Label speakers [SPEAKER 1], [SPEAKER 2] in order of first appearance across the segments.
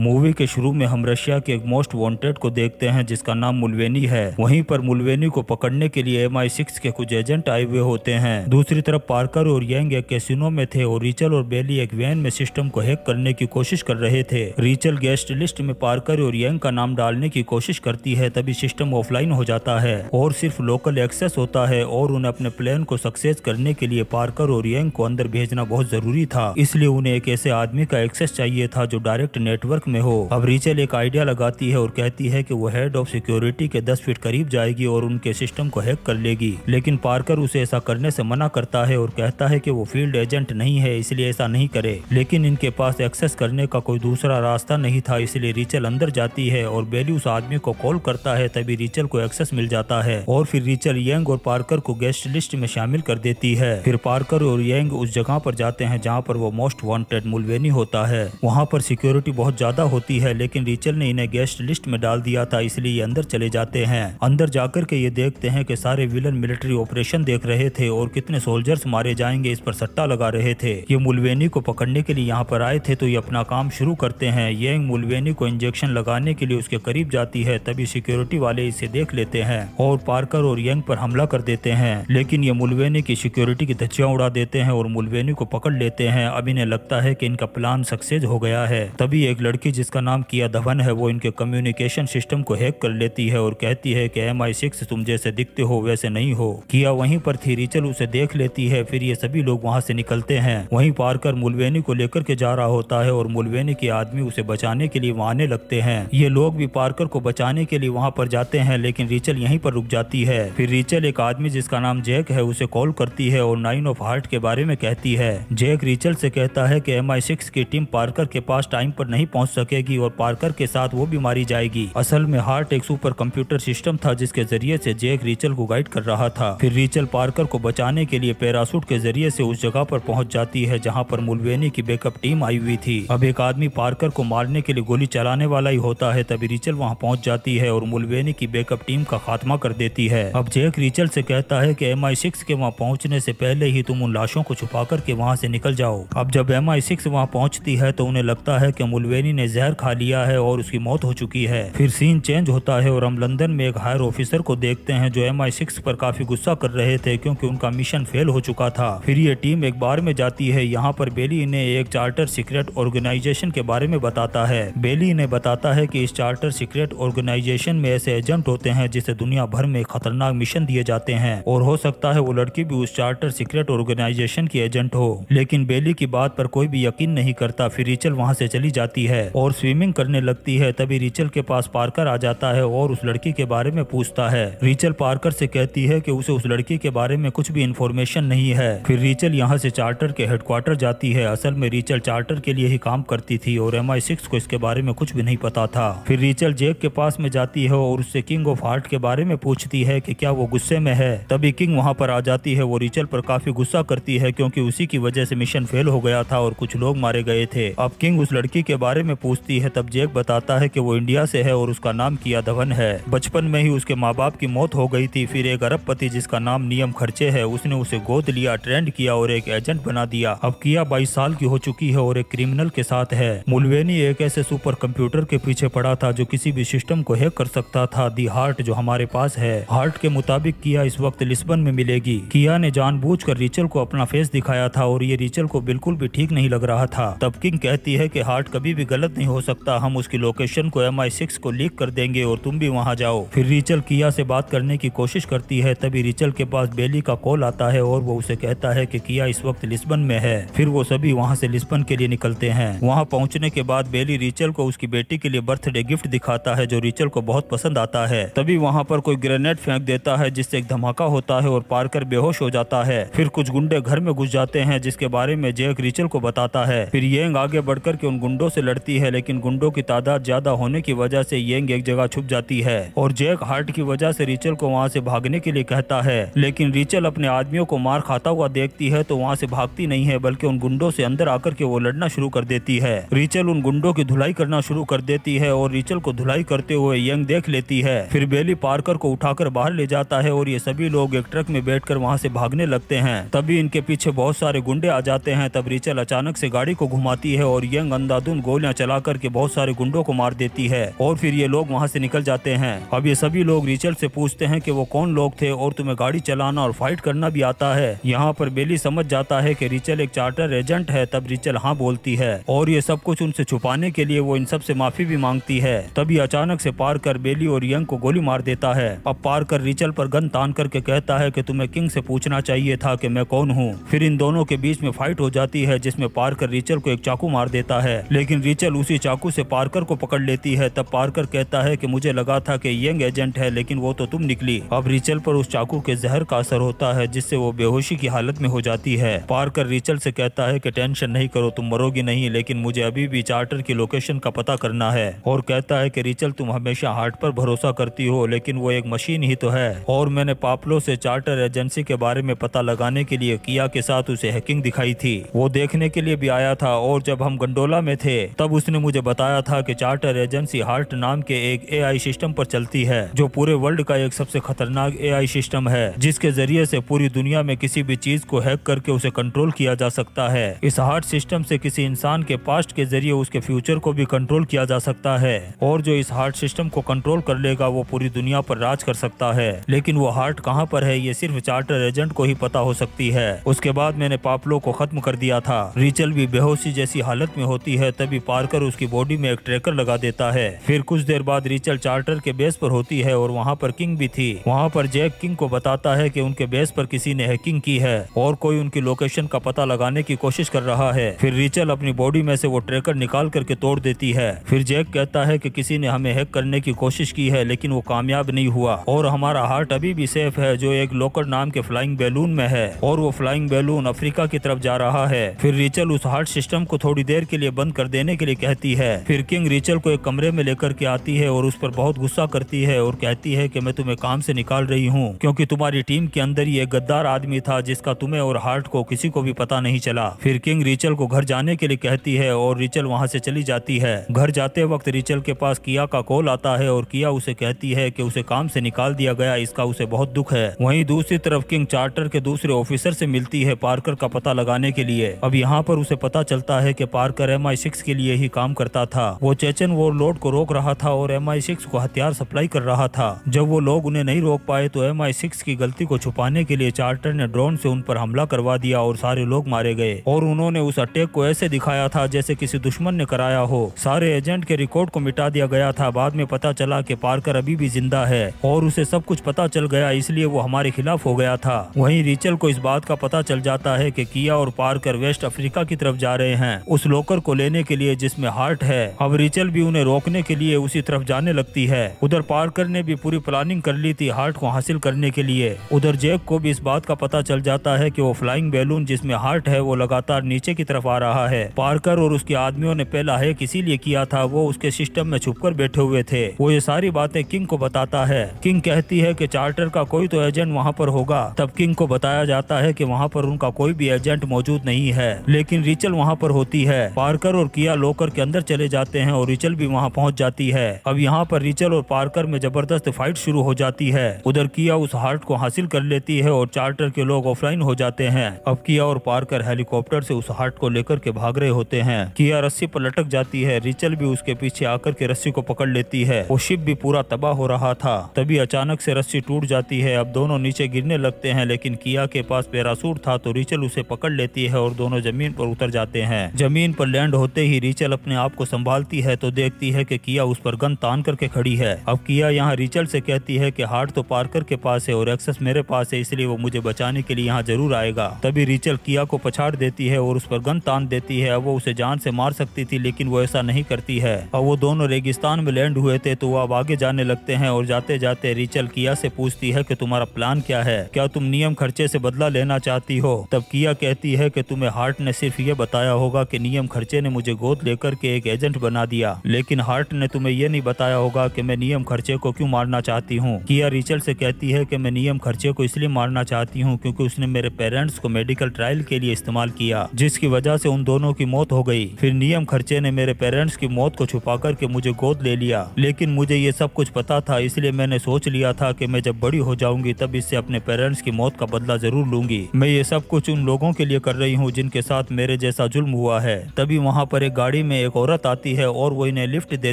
[SPEAKER 1] movie के शुरू में हम रशिया के एक मोस्ट वांटेड को देखते हैं जिसका नाम मुलवेनी है वहीं पर मुलवेनी को पकड़ने के लिए एम के कुछ एजेंट आए हुए होते हैं दूसरी तरफ पार्कर और यंग एक कैसिनो में थे और रिचल और बेली एक वैन में सिस्टम को हैक करने की कोशिश कर रहे थे रिचल गेस्ट लिस्ट में पार्कर और यंग का नाम डालने की कोशिश करती है तभी सिस्टम ऑफलाइन हो जाता है और सिर्फ लोकल एक्सेस होता है और उन्हें अपने प्लान को सक्सेस करने के लिए पार्कर और यंग को अंदर भेजना बहुत जरूरी था इसलिए उन्हें एक ऐसे आदमी का एक्सेस चाहिए था जो डायरेक्ट नेटवर्क में हो अब रिचल एक आइडिया लगाती है और कहती है कि वो हेड ऑफ सिक्योरिटी के दस फीट करीब जाएगी और उनके सिस्टम को हैक कर लेगी लेकिन पार्कर उसे ऐसा करने से मना करता है और कहता है कि वो फील्ड एजेंट नहीं है इसलिए ऐसा नहीं करे लेकिन इनके पास एक्सेस करने का कोई दूसरा रास्ता नहीं था इसलिए रिचल अंदर जाती है और बेली उस आदमी को कॉल करता है तभी रिचल को एक्सेस मिल जाता है और फिर रिचल यंग और पार्कर को गेस्ट लिस्ट में शामिल कर देती है फिर पार्कर और यंग उस जगह पर जाते हैं जहाँ पर वो मोस्ट वॉन्टेड मुलवेनी होता है वहाँ पर सिक्योरिटी बहुत ज्यादा ज्यादा होती है लेकिन रिचल ने इन्हें गेस्ट लिस्ट में डाल दिया था इसलिए ये अंदर चले जाते हैं अंदर जाकर के ये देखते हैं कि सारे विलन मिलिट्री ऑपरेशन देख रहे थे और कितने सोल्जर्स मारे जाएंगे इस पर सट्टा लगा रहे थे ये मुलवेनी को पकड़ने के लिए यहाँ पर आए थे तो ये अपना काम शुरू करते हैं ये मुलवेनी को इंजेक्शन लगाने के लिए उसके करीब जाती है तभी सिक्योरिटी वाले इसे देख लेते हैं और पार्कर और यंग पर हमला कर देते हैं लेकिन ये मुलवेनी की सिक्योरिटी की धज्जियाँ उड़ा देते हैं और मुलवेनी को पकड़ लेते हैं अब इन्हें लगता है कि इनका प्लान सक्सेस हो गया है तभी एक लड़की लड़की जिसका नाम किया धवन है वो इनके कम्युनिकेशन सिस्टम को हैक कर लेती है और कहती है कि एम आई सिक्स तुम जैसे दिखते हो वैसे नहीं हो किया वहीं पर थी रिचल उसे देख लेती है फिर ये सभी लोग वहाँ से निकलते हैं वहीं पार्कर मुलवेनी को लेकर के जा रहा होता है और मुलवेनी के आदमी उसे बचाने के लिए वहाँ आने लगते हैं ये लोग भी पार्कर को बचाने के लिए वहाँ पर जाते हैं लेकिन रिचल यहीं पर रुक जाती है फिर रिचल एक आदमी जिसका नाम जैक है उसे कॉल करती है और नाइन ऑफ हार्ट के बारे में कहती है जैक रिचल से कहता है कि एम आई सिक्स की टीम पार्कर के पास टाइम पर नहीं पहुँच सकेगी और पार्कर के साथ वो भी मारी जाएगी असल में हार्ट एक सुपर कंप्यूटर सिस्टम था जिसके जरिए से जेक रिचल को गाइड कर रहा था फिर रिचल पार्कर को बचाने के लिए पैरासूट के जरिए से उस जगह पर पहुंच जाती है जहां पर मुलवेनी की बैकअप टीम आई हुई थी अब एक आदमी पार्कर को मारने के लिए गोली चलाने वाला ही होता है तभी रिचल वहाँ पहुँच जाती है और मुलवेनी की बैकअप टीम का खात्मा कर देती है अब जेक रिचल से कहता है की एम आई सिक्स के वहाँ पहुँचने से पहले ही तुम उन लाशों को छुपा करके वहाँ से निकल जाओ अब जब एम आई सिक्स वहाँ पहुँचती है तो उन्हें लगता है की मुलवेनी ने जहर खा लिया है और उसकी मौत हो चुकी है फिर सीन चेंज होता है और हम लंदन में एक हायर ऑफिसर को देखते हैं जो एम आई सिक्स पर काफी गुस्सा कर रहे थे क्योंकि उनका मिशन फेल हो चुका था फिर ये टीम एक बार में जाती है यहाँ पर बेली इन्हें एक चार्टर सीक्रेट ऑर्गेनाइजेशन के बारे में बताता है बेली इन्हें बताता है की इस चार्टर सीक्रेट ऑर्गेनाइजेशन में ऐसे एजेंट होते हैं जिसे दुनिया भर में खतरनाक मिशन दिए जाते हैं और हो सकता है वो लड़की भी उस चार्टर सीक्रेट ऑर्गेनाइजेशन की एजेंट हो लेकिन बेली की बात पर कोई भी यकीन नहीं करता फिर रिचल वहाँ से चली जाती है और स्विमिंग करने लगती है तभी रिचल के पास पार्कर आ जाता है और उस लड़की के बारे में पूछता है रिचल पार्कर से कहती है कि उसे उस लड़की के बारे में कुछ भी इन्फॉर्मेशन नहीं है फिर रिचल यहाँ से चार्टर के हेडक्वार्टर जाती है असल में रिचल चार्टर के लिए ही काम करती थी और एम आई को इसके बारे में कुछ भी नहीं पता था फिर रिचल जेक के पास में जाती है और उससे किंग ऑफ हार्ट के बारे में पूछती है की क्या वो गुस्से में है तभी किंग वहाँ पर आ जाती है वो रिचल पर काफी गुस्सा करती है क्योंकि उसी की वजह से मिशन फेल हो गया था और कुछ लोग मारे गए थे अब किंग उस लड़की के बारे में पूछती है तब जेक बताता है कि वो इंडिया से है और उसका नाम किया धवन है बचपन में ही उसके माँ बाप की मौत हो गई थी फिर एक पति जिसका नाम नियम खर्चे है उसने उसे गोद लिया ट्रेंड किया और एक एजेंट बना दिया अब किया बाईस साल की हो चुकी है और एक क्रिमिनल के साथ है मुलवेनी एक ऐसे सुपर कंप्यूटर के पीछे पड़ा था जो किसी भी सिस्टम को हैक कर सकता था दी हार्ट जो हमारे पास है हार्ट के मुताबिक किया इस वक्त लिस्बन में मिलेगी किया ने जानबूझकर रिचल को अपना फेस दिखाया था और ये रिचल को बिल्कुल भी ठीक नहीं लग रहा था तब किंग कहती है कि हार्ट कभी भी गलत गलत नहीं हो सकता हम उसकी लोकेशन को एम आई सिक्स को लीक कर देंगे और तुम भी वहाँ जाओ फिर रिचल किया से बात करने की कोशिश करती है तभी रिचल के पास बेली का कॉल आता है और वो उसे कहता है कि किया इस वक्त लिस्बन में है फिर वो सभी वहाँ से लिस्बन के लिए निकलते हैं वहाँ पहुँचने के बाद बेली रिचल को उसकी बेटी के लिए बर्थडे गिफ्ट दिखाता है जो रिचल को बहुत पसंद आता है तभी वहाँ पर कोई ग्रेनेड फेंक देता है जिससे एक धमाका होता है और पार्कर बेहोश हो जाता है फिर कुछ गुंडे घर में घुस जाते हैं जिसके बारे में जेक रिचल को बताता है फिर येंग आगे बढ़कर के उन गुंडों से लड़ती है लेकिन गुंडों की तादाद ज्यादा होने की वजह से येंग एक जगह छुप जाती है और जैक हार्ट की वजह से रिचल को वहाँ से भागने के लिए कहता है लेकिन रिचल अपने आदमियों को मार खाता हुआ देखती है तो वहाँ से भागती नहीं है बल्कि उन गुंडों से अंदर आकर के वो लड़ना शुरू कर देती है रिचल उन गुंडों की धुलाई करना शुरू कर देती है और रिचल को धुलाई करते हुए यंग देख लेती है फिर बेली पार्कर को उठाकर बाहर ले जाता है और ये सभी लोग एक ट्रक में बैठकर वहाँ से भागने लगते हैं तभी इनके पीछे बहुत सारे गुंडे आ जाते हैं तब रिचल अचानक से गाड़ी को घुमाती है और यंग अंधाधुन गोलियां चला जलाकर करके बहुत सारे गुंडों को मार देती है और फिर ये लोग वहाँ से निकल जाते हैं अब ये सभी लोग रिचल से पूछते हैं कि वो कौन लोग थे और तुम्हें गाड़ी चलाना और फाइट करना भी आता है यहाँ पर बेली समझ जाता है कि रिचल एक चार्टर एजेंट है तब रिचल हाँ बोलती है और ये सब कुछ उनसे छुपाने के लिए वो इन सब से माफी भी मांगती है तभी अचानक से कर बेली और यंग को गोली मार देता है अब पार कर रिचल पर गन तान करके कहता है कि तुम्हें किंग से पूछना चाहिए था कि मैं कौन हूँ फिर इन दोनों के बीच में फाइट हो जाती है जिसमें कर रिचल को एक चाकू मार देता है लेकिन रिचल उसी चाकू से पार्कर को पकड़ लेती है तब पार्कर कहता है कि मुझे लगा था कि यंग एजेंट है लेकिन वो तो तुम निकली अब रिचल पर उस चाकू के जहर का असर होता है जिससे वो बेहोशी की हालत में हो जाती है पार्कर रिचल से कहता है कि टेंशन नहीं करो तुम मरोगी नहीं लेकिन मुझे अभी भी चार्टर की लोकेशन का पता करना है और कहता है की रिचल तुम हमेशा हार्ट पर भरोसा करती हो लेकिन वो एक मशीन ही तो है और मैंने पापलो से चार्टर एजेंसी के बारे में पता लगाने के लिए किया के साथ उसे हैकिंग दिखाई थी वो देखने के लिए भी आया था और जब हम गंडोला में थे तब उसने मुझे बताया था कि चार्टर एजेंसी हार्ट नाम के एक एआई सिस्टम पर चलती है जो पूरे वर्ल्ड का एक सबसे खतरनाक एआई सिस्टम है जिसके जरिए से पूरी दुनिया में किसी भी चीज को हैक करके उसे कंट्रोल किया जा सकता है इस हार्ट सिस्टम से किसी इंसान के पास्ट के जरिए उसके फ्यूचर को भी कंट्रोल किया जा सकता है और जो इस हार्ट सिस्टम को कंट्रोल कर लेगा वो पूरी दुनिया पर राज कर सकता है लेकिन वो हार्ट कहाँ पर है ये सिर्फ चार्टर एजेंट को ही पता हो सकती है उसके बाद मैंने पापलो को खत्म कर दिया था रिचल भी बेहोशी जैसी हालत में होती है तभी पार्क निकालकर उसकी बॉडी में एक ट्रैकर लगा देता है फिर कुछ देर बाद रिचल चार्टर के बेस पर होती है और वहाँ पर किंग भी थी वहाँ पर जैक किंग को बताता है की उनके बेस पर किसी ने हैकिंग की है और कोई उनकी लोकेशन का पता लगाने की कोशिश कर रहा है फिर रिचल अपनी बॉडी में से वो ट्रैकर निकाल करके तोड़ देती है फिर जैक कहता है की किसी ने हमें हैक करने की कोशिश की है लेकिन वो कामयाब नहीं हुआ और हमारा हार्ट अभी भी सेफ है जो एक लोकर नाम के फ्लाइंग बैलून में है और वो फ्लाइंग बैलून अफ्रीका की तरफ जा रहा है फिर रिचल उस हार्ट सिस्टम को थोड़ी देर के लिए बंद कर देने के लिए कहती है फिर किंग रिचल को एक कमरे में लेकर के आती है और उस पर बहुत गुस्सा करती है और कहती है की मैं तुम्हें काम से निकाल रही हूँ क्योंकि तुम्हारी टीम के अंदर ही एक गद्दार आदमी था जिसका तुम्हें और हार्ट को किसी को भी पता नहीं चला फिर किंग रिचल को घर जाने के लिए कहती है और रिचल वहाँ से चली जाती है घर जाते वक्त रिचल के पास किया का कॉल आता है और किया उसे कहती है कि उसे काम से निकाल दिया गया इसका उसे बहुत दुख है वहीं दूसरी तरफ किंग चार्टर के दूसरे ऑफिसर से मिलती है पार्कर का पता लगाने के लिए अब यहाँ पर उसे पता चलता है कि पार्कर एम आई सिक्स के लिए ही काम करता था वो चेचन वो लोड को रोक रहा था और एम को हथियार सप्लाई कर रहा था जब वो लोग उन्हें नहीं रोक पाए तो एम की गलती को छुपाने के लिए चार्टर ने ड्रोन से उन पर हमला करवा दिया और सारे लोग मारे गए और उन्होंने उस अटैक को ऐसे दिखाया था जैसे किसी दुश्मन ने कराया हो सारे एजेंट के रिकॉर्ड को मिटा दिया गया था बाद में पता चला कि पार्कर अभी भी जिंदा है और उसे सब कुछ पता चल गया इसलिए वो हमारे खिलाफ हो गया था वहीं रिचल को इस बात का पता चल जाता है कि किया और पार्कर वेस्ट अफ्रीका की तरफ जा रहे हैं उस लोकर को लेने के लिए जिसमें में हार्ट है अब रिचल भी उन्हें रोकने के लिए उसी तरफ जाने लगती है उधर पार्कर ने भी पूरी प्लानिंग कर ली थी हार्ट को हासिल करने के लिए उधर जेक को भी इस बात का पता चल जाता है की वो फ्लाइंग बैलून जिसमे हार्ट है वो लगातार नीचे की तरफ आ रहा है पार्कर और उसके आदमियों ने पहला किसी लिए किया था वो उसके सिस्टम में छुप बैठे हुए थे वो ये सारी बातें किंग को बताता है किंग कहती है की चार्टर का कोई तो एजेंट वहाँ पर होगा तब किंग को बताया जाता है कि वहाँ पर उनका कोई भी एजेंट मौजूद नहीं है लेकिन रिचल वहाँ पर होती है पार्कर और किया लोकर टावर के अंदर चले जाते हैं और रिचल भी वहाँ पहुँच जाती है अब यहाँ पर रिचल और पार्कर में जबरदस्त फाइट शुरू हो जाती है उधर किया उस हार्ट को हासिल कर लेती है और चार्टर के लोग ऑफलाइन हो जाते हैं अब किया और पार्कर हेलीकॉप्टर से उस हार्ट को लेकर के भाग रहे होते हैं किया रस्सी पर लटक जाती है रिचल भी उसके पीछे आकर के रस्सी को पकड़ लेती है वो शिप भी पूरा तबाह हो रहा था तभी अचानक से रस्सी टूट जाती है अब दोनों नीचे गिरने लगते हैं लेकिन किया के पास पैरासूट था तो रिचल उसे पकड़ लेती है और दोनों जमीन पर उतर जाते हैं जमीन पर लैंड होते ही रिचल अपने आप को संभालती है तो देखती है कि किया उस पर गन तान करके खड़ी है अब किया यहाँ रिचल से कहती है कि हार्ट तो पार्कर के पास है और एक्सेस मेरे पास है इसलिए वो मुझे बचाने के लिए यहाँ जरूर आएगा तभी रिचल किया को पछाड़ देती है और उस पर गन तान देती है अब वो उसे जान से मार सकती थी लेकिन वो ऐसा नहीं करती है अब वो दोनों रेगिस्तान में लैंड हुए थे तो वो अब आगे जाने लगते है और जाते जाते रिचल किया से पूछती है की तुम्हारा प्लान क्या है क्या तुम नियम खर्चे से बदला लेना चाहती हो तब किया कहती है की तुम्हें हार्ट ने सिर्फ ये बताया होगा की नियम खर्चे ने मुझे गोद लेकर करके एक एजेंट बना दिया लेकिन हार्ट ने तुम्हें ये नहीं बताया होगा कि मैं नियम खर्चे को क्यों मारना चाहती हूँ किया रिचल से कहती है कि मैं नियम खर्चे को इसलिए मारना चाहती हूँ क्योंकि उसने मेरे पेरेंट्स को मेडिकल ट्रायल के लिए इस्तेमाल किया जिसकी वजह से उन दोनों की मौत हो गई फिर नियम खर्चे ने मेरे पेरेंट्स की मौत को छुपा करके मुझे गोद ले लिया लेकिन मुझे ये सब कुछ पता था इसलिए मैंने सोच लिया था की मैं जब बड़ी हो जाऊंगी तब इससे अपने पेरेंट्स की मौत का बदला जरूर लूंगी मैं ये सब कुछ उन लोगों के लिए कर रही हूँ जिनके साथ मेरे जैसा जुल्म हुआ है तभी वहाँ पर एक गाड़ी में एक औरत आती है और वो इन्हें लिफ्ट दे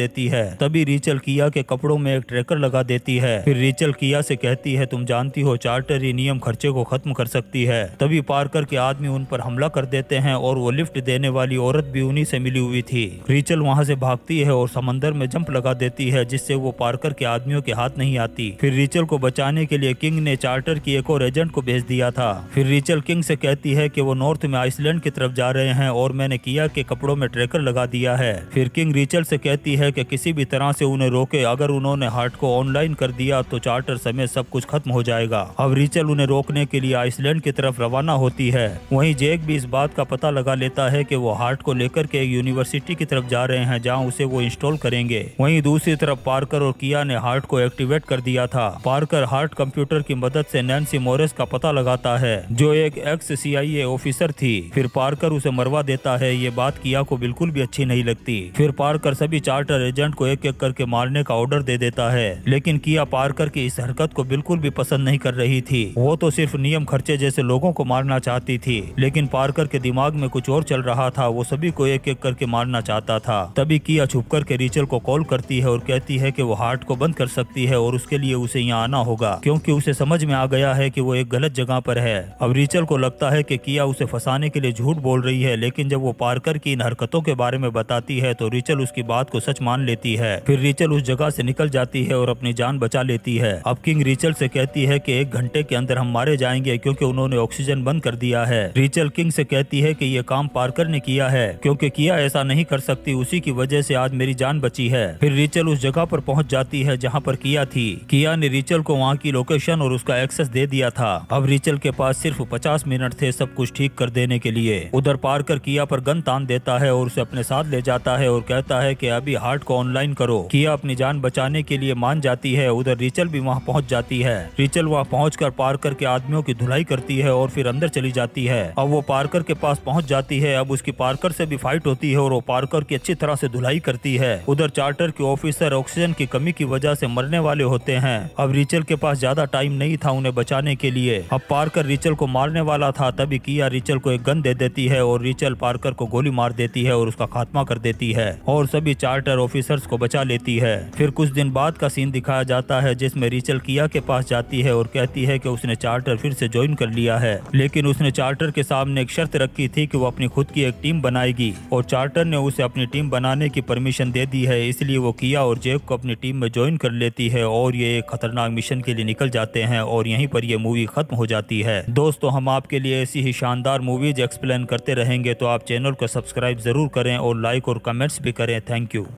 [SPEAKER 1] देती है तभी रिचल किया के कपड़ों में एक ट्रेकर लगा देती है फिर रिचल किया से कहती है तुम जानती हो चार्टर ही नियम खर्चे को खत्म कर सकती है तभी पार्कर के आदमी उन पर हमला कर देते हैं और वो लिफ्ट देने वाली औरत भी उन्हीं से मिली हुई थी रिचल वहाँ से भागती है और समंदर में जंप लगा देती है जिससे वो पार्कर के आदमियों के हाथ नहीं आती फिर रिचल को बचाने के लिए किंग ने चार्टर की एक और एजेंट को भेज दिया था फिर रिचल किंग से कहती है की वो नॉर्थ में आइसलैंड की तरफ जा रहे हैं और मैंने किया के कपड़ों में ट्रेकर लगा लगा दिया है फिर किंग रिचल से कहती है कि किसी भी तरह से उन्हें रोके अगर उन्होंने हार्ट को ऑनलाइन कर दिया तो चार्टर समेत सब कुछ खत्म हो जाएगा अब रिचल उन्हें रोकने के लिए आइसलैंड की तरफ रवाना होती है वहीं जेक भी इस बात का पता लगा लेता है कि वो हार्ट को लेकर के एक यूनिवर्सिटी की तरफ जा रहे हैं जहां उसे वो इंस्टॉल करेंगे वहीं दूसरी तरफ पार्कर और किया ने हार्ट को एक्टिवेट कर दिया था पार्कर हार्ट कंप्यूटर की मदद से नैन्सी मोरिस का पता लगाता है जो एक एक्स सी ऑफिसर थी फिर पार्कर उसे मरवा देता है ये बात किया को बिल्कुल भी अच्छी नहीं लगती फिर पार्कर सभी चार्टर एजेंट को एक एक करके मारने का ऑर्डर दे देता है लेकिन किया पार्कर की इस हरकत को बिल्कुल भी पसंद नहीं कर रही थी वो तो सिर्फ नियम खर्चे जैसे लोगों को मारना चाहती थी लेकिन पार्कर के दिमाग में कुछ और चल रहा था वो सभी को एक एक करके मारना चाहता था तभी किया छुप करके रिचल को कॉल करती है और कहती है की वो हार्ट को बंद कर सकती है और उसके लिए उसे यहाँ आना होगा क्यूँकी उसे समझ में आ गया है की वो एक गलत जगह पर है अब रिचल को लगता है कि किया उसे फंसाने के लिए झूठ बोल रही है लेकिन जब वो पार्कर की इन हरकतों के बारे में बताती है तो रिचल उसकी बात को सच मान लेती है फिर रिचल उस जगह से निकल जाती है और अपनी जान बचा लेती है अब किंग रिचल से कहती है कि एक घंटे के अंदर हम मारे जाएंगे क्योंकि उन्होंने ऑक्सीजन बंद कर दिया है रिचल किंग से कहती है कि ये काम पार्कर ने किया है क्योंकि किया ऐसा नहीं कर सकती उसी की वजह से आज मेरी जान बची है फिर रिचल उस जगह पर पहुंच जाती है जहां पर किया थी किया ने रिचल को वहां की लोकेशन और उसका एक्सेस दे दिया था अब रिचल के पास सिर्फ पचास मिनट थे सब कुछ ठीक कर देने के लिए उधर पार्कर किया पर गन तान देता है और उसे अपने साथ ले जाता है और कहता है कि अभी हार्ट को ऑनलाइन करो किया अपनी जान बचाने के लिए मान जाती है उधर रिचल भी वहाँ पहुँच जाती है रिचल वहाँ पहुँच कर पार्कर के आदमियों की धुलाई करती है और फिर अंदर चली जाती है अब वो पार्कर के पास पहुँच जाती है अब उसकी पार्कर से भी फाइट होती है और वो पार्कर की अच्छी तरह से धुलाई करती है उधर चार्टर के ऑफिसर ऑक्सीजन की कमी की वजह से मरने वाले होते हैं अब रिचल के पास ज्यादा टाइम नहीं था उन्हें बचाने के लिए अब पार्कर रिचल को मारने वाला था तभी किया रिचल को एक गन दे देती है और रिचल पार्कर को गोली मार देती है और उसका खात्मा कर देती है और सभी चार्टर ऑफिसर्स को बचा लेती है फिर कुछ दिन बाद का सीन दिखाया जाता है जिसमे रिचल किया के पास जाती है और कहती है की उसने चार्टर फिर से ज्वाइन कर लिया है लेकिन उसने चार्टर के सामने एक शर्त रखी थी की वो अपनी खुद की एक टीम बनाएगी और चार्टर ने उसे अपनी टीम बनाने की परमिशन दे दी है इसलिए वो किया और जेब को अपनी टीम में ज्वाइन कर लेती है और ये एक खतरनाक मिशन के लिए निकल जाते हैं और यहीं पर यह मूवी खत्म हो जाती है दोस्तों हम आपके लिए ऐसी ही शानदार मूवीज एक्सप्लेन करते रहेंगे तो आप चैनल को सब्सक्राइब जरूर करें और और लाइक और कमेंट्स भी करें थैंक यू